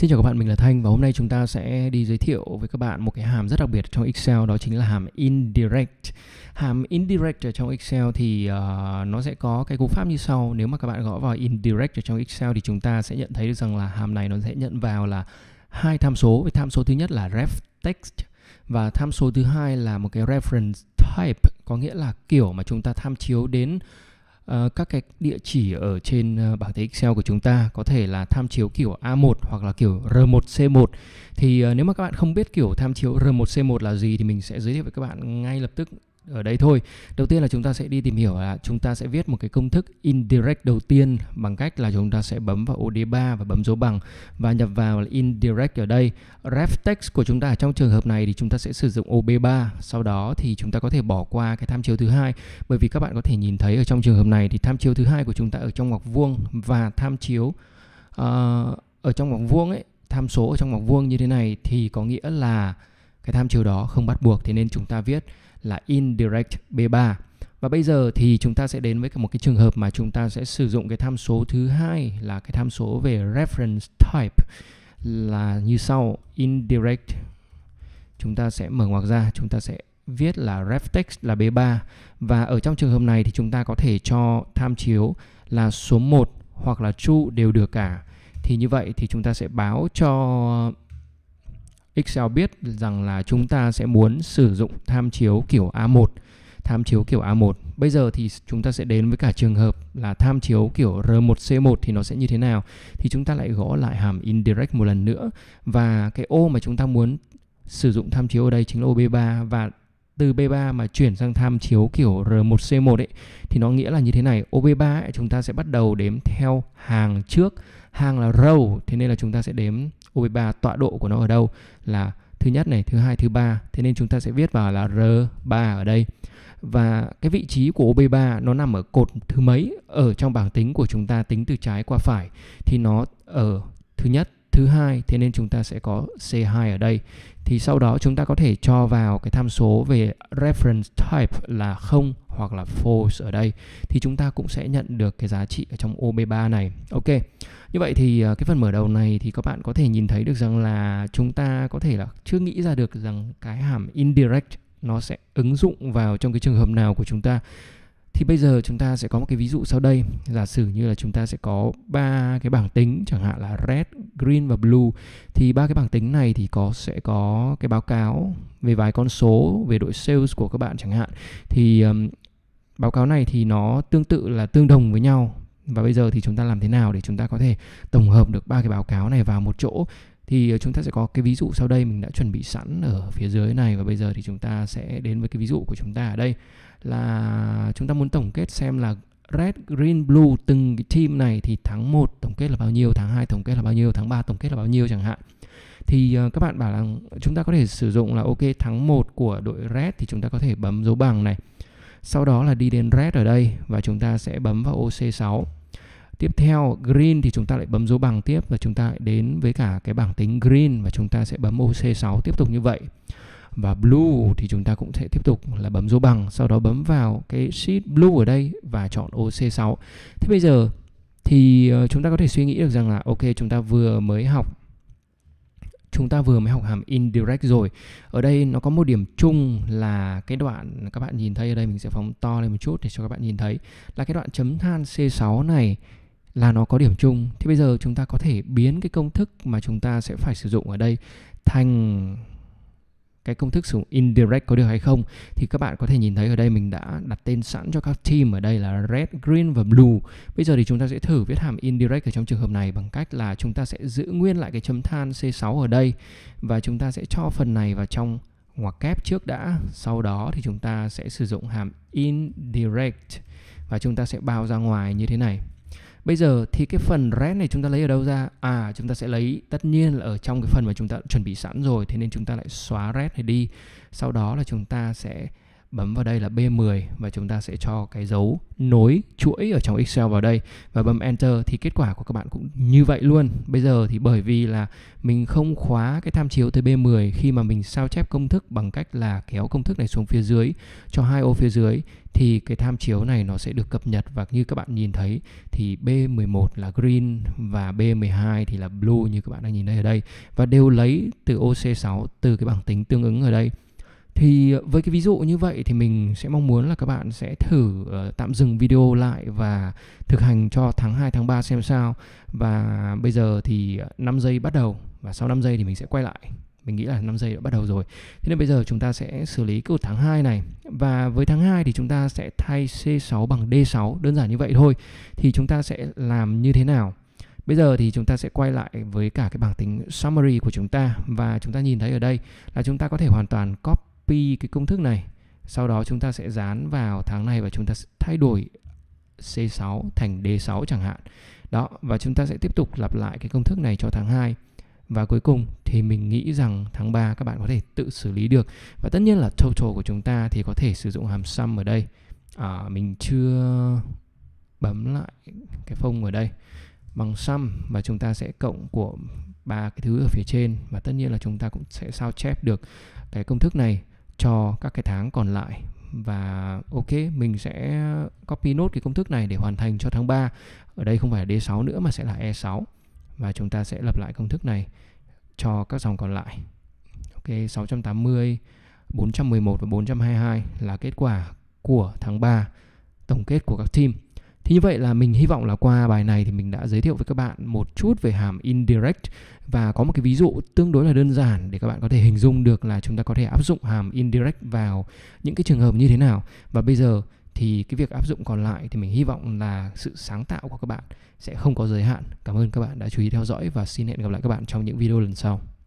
Xin chào các bạn, mình là Thanh và hôm nay chúng ta sẽ đi giới thiệu với các bạn một cái hàm rất đặc biệt trong Excel đó chính là hàm indirect. Hàm indirect ở trong Excel thì uh, nó sẽ có cái cú pháp như sau. Nếu mà các bạn gõ vào indirect ở trong Excel thì chúng ta sẽ nhận thấy được rằng là hàm này nó sẽ nhận vào là hai tham số. Với tham số thứ nhất là ref text và tham số thứ hai là một cái reference type có nghĩa là kiểu mà chúng ta tham chiếu đến Ờ, các cái địa chỉ ở trên ờ, bảng tính Excel của chúng ta có thể là tham chiếu kiểu A1 hoặc là kiểu R1C1 thì ờ, nếu mà các bạn không biết kiểu tham chiếu R1C1 là gì thì mình sẽ giới thiệu với các bạn ngay lập tức ở đây thôi. Đầu tiên là chúng ta sẽ đi tìm hiểu là chúng ta sẽ viết một cái công thức indirect đầu tiên bằng cách là chúng ta sẽ bấm vào ô D3 và bấm dấu bằng và nhập vào là indirect ở đây. Ref text của chúng ta trong trường hợp này thì chúng ta sẽ sử dụng OB3. Sau đó thì chúng ta có thể bỏ qua cái tham chiếu thứ hai bởi vì các bạn có thể nhìn thấy ở trong trường hợp này thì tham chiếu thứ hai của chúng ta ở trong ngoặc vuông và tham chiếu uh, ở trong ngoặc vuông ấy, tham số ở trong ngoặc vuông như thế này thì có nghĩa là cái tham chiếu đó không bắt buộc thế nên chúng ta viết là indirect B3 và bây giờ thì chúng ta sẽ đến với một cái trường hợp mà chúng ta sẽ sử dụng cái tham số thứ hai là cái tham số về reference type là như sau indirect chúng ta sẽ mở ngoặc ra chúng ta sẽ viết là ref text là B3 và ở trong trường hợp này thì chúng ta có thể cho tham chiếu là số 1 hoặc là true đều được cả thì như vậy thì chúng ta sẽ báo cho Excel biết rằng là chúng ta sẽ muốn sử dụng tham chiếu kiểu A1 tham chiếu kiểu A1. Bây giờ thì chúng ta sẽ đến với cả trường hợp là tham chiếu kiểu R1C1 thì nó sẽ như thế nào. Thì chúng ta lại gõ lại hàm indirect một lần nữa và cái ô mà chúng ta muốn sử dụng tham chiếu ở đây chính là ô B3 và từ B3 mà chuyển sang tham chiếu kiểu R1C1 ấy thì nó nghĩa là như thế này. OB3 ấy, chúng ta sẽ bắt đầu đếm theo hàng trước, hàng là row, thế nên là chúng ta sẽ đếm OB3 tọa độ của nó ở đâu là thứ nhất này, thứ hai, thứ ba. Thế nên chúng ta sẽ viết vào là R3 ở đây. Và cái vị trí của OB3 nó nằm ở cột thứ mấy ở trong bảng tính của chúng ta tính từ trái qua phải thì nó ở thứ nhất, thứ hai thế nên chúng ta sẽ có C2 ở đây thì sau đó chúng ta có thể cho vào cái tham số về reference type là không hoặc là false ở đây thì chúng ta cũng sẽ nhận được cái giá trị ở trong OB3 này. Ok. Như vậy thì ờ, cái phần mở đầu này thì các bạn có thể nhìn thấy được rằng là chúng ta có thể là chưa nghĩ ra được rằng cái hàm indirect nó sẽ ứng dụng vào trong cái trường hợp nào của chúng ta thì bây giờ chúng ta sẽ có một cái ví dụ sau đây giả sử như là chúng ta sẽ có ba cái bảng tính chẳng hạn là red green và blue thì ba cái bảng tính này thì có sẽ có cái báo cáo về vài con số về đội sales của các bạn chẳng hạn thì um, báo cáo này thì nó tương tự là tương đồng với nhau và bây giờ thì chúng ta làm thế nào để chúng ta có thể tổng hợp được ba cái báo cáo này vào một chỗ thì ờ, chúng ta sẽ có cái ví dụ sau đây mình đã chuẩn bị sẵn ở phía dưới này và bây giờ thì chúng ta sẽ đến với cái ví dụ của chúng ta ở đây là chúng ta muốn tổng kết xem là Red, Green, Blue từng cái team này thì tháng 1 tổng kết là bao nhiêu, tháng 2 tổng kết là bao nhiêu, tháng 3 tổng kết là bao nhiêu chẳng hạn. Thì ờ, các bạn bảo là chúng ta có thể sử dụng là ok tháng 1 của đội Red thì chúng ta có thể bấm dấu bằng này. Sau đó là đi đến Red ở đây và chúng ta sẽ bấm vào OC6 Tiếp theo green thì chúng ta lại bấm dấu bằng tiếp và chúng ta lại đến với cả cái bảng tính green và chúng ta sẽ bấm OC6 tiếp tục như vậy. Và blue thì chúng ta cũng sẽ tiếp tục là bấm dấu bằng, sau đó bấm vào cái sheet blue ở đây và chọn OC6. Thế bây giờ thì ờ, chúng ta có thể suy nghĩ được rằng là ok chúng ta vừa mới học chúng ta vừa mới học hàm indirect rồi ở đây nó có một điểm chung là cái đoạn các bạn nhìn thấy ở đây mình sẽ phóng to lên một chút để cho các bạn nhìn thấy là cái đoạn chấm than c6 này là nó có điểm chung thì bây giờ chúng ta có thể biến cái công thức mà chúng ta sẽ phải sử dụng ở đây thành cái công thức sử dụng indirect có được hay không thì các bạn có thể nhìn thấy ở đây mình đã đặt tên sẵn cho các team ở đây là red, green và blue. Bây giờ thì chúng ta sẽ thử viết hàm indirect ở trong trường hợp này bằng cách là chúng ta sẽ giữ nguyên lại cái chấm than C6 ở đây và chúng ta sẽ cho phần này vào trong ngoặc kép trước đã, sau đó thì chúng ta sẽ sử dụng hàm indirect và chúng ta sẽ bao ra ngoài như thế này. Bây giờ thì cái phần red này chúng ta lấy ở đâu ra? À chúng ta sẽ lấy tất nhiên là ở trong cái phần mà chúng ta chuẩn bị sẵn rồi Thế nên chúng ta lại xóa red này đi Sau đó là chúng ta sẽ bấm vào đây là B10 và chúng ta sẽ cho cái dấu nối chuỗi ở trong Excel vào đây và bấm Enter thì kết quả của các bạn cũng như vậy luôn. Bây giờ thì bởi vì là mình không khóa cái tham chiếu tới B10 khi mà mình sao chép công thức bằng cách là kéo công thức này xuống phía dưới cho hai ô phía dưới thì cái tham chiếu này nó sẽ được cập nhật và như các bạn nhìn thấy thì B11 là green và B12 thì là blue như các bạn đang nhìn thấy ở đây và đều lấy từ OC6 từ cái bảng tính tương ứng ở đây thì ờ, với cái ví dụ như vậy thì mình sẽ mong muốn là các bạn sẽ thử uh, tạm dừng video lại và thực hành cho tháng 2 tháng 3 xem sao và bây giờ thì 5 ờ, giây bắt đầu và sau 5 giây thì mình sẽ quay lại mình nghĩ là 5 giây đã bắt đầu rồi thế nên bây giờ chúng ta sẽ xử lý cái tháng 2 này và với tháng 2 thì chúng ta sẽ thay C6 bằng D6 đơn giản như vậy thôi thì chúng ta sẽ làm như thế nào Bây giờ thì chúng ta sẽ quay lại với cả cái bảng tính summary của chúng ta và chúng ta nhìn thấy ở đây là chúng ta có thể hoàn toàn copy copy cái công thức này sau đó chúng ta sẽ dán vào tháng này và chúng ta sẽ thay đổi C6 thành D6 chẳng hạn đó và chúng ta sẽ tiếp tục lặp lại cái công thức này cho tháng 2 và cuối cùng thì mình nghĩ rằng tháng 3 các bạn có thể tự xử lý được và tất nhiên là total của chúng ta thì có thể sử dụng hàm sum ở đây à, mình chưa bấm lại cái phông ở đây bằng sum và chúng ta sẽ cộng của ba cái thứ ở phía trên và tất nhiên là chúng ta cũng sẽ sao chép được cái công thức này cho các cái tháng còn lại và ok mình sẽ copy nốt cái công thức này để hoàn thành cho tháng 3 ở đây không phải là D6 nữa mà sẽ là E6 và chúng ta sẽ lập lại công thức này cho các dòng còn lại ok 680 411 và 422 là kết quả của tháng 3 tổng kết của các team thì như vậy là mình hy vọng là qua bài này thì mình đã giới thiệu với các bạn một chút về hàm indirect và có một cái ví dụ tương đối là đơn giản để các bạn có thể hình dung được là chúng ta có thể áp dụng hàm indirect vào những cái trường hợp như thế nào. Và bây giờ thì cái việc áp dụng còn lại thì mình hy vọng là sự sáng tạo của các bạn sẽ không có giới hạn. Cảm ơn các bạn đã chú ý theo dõi và xin hẹn gặp lại các bạn trong những video lần sau.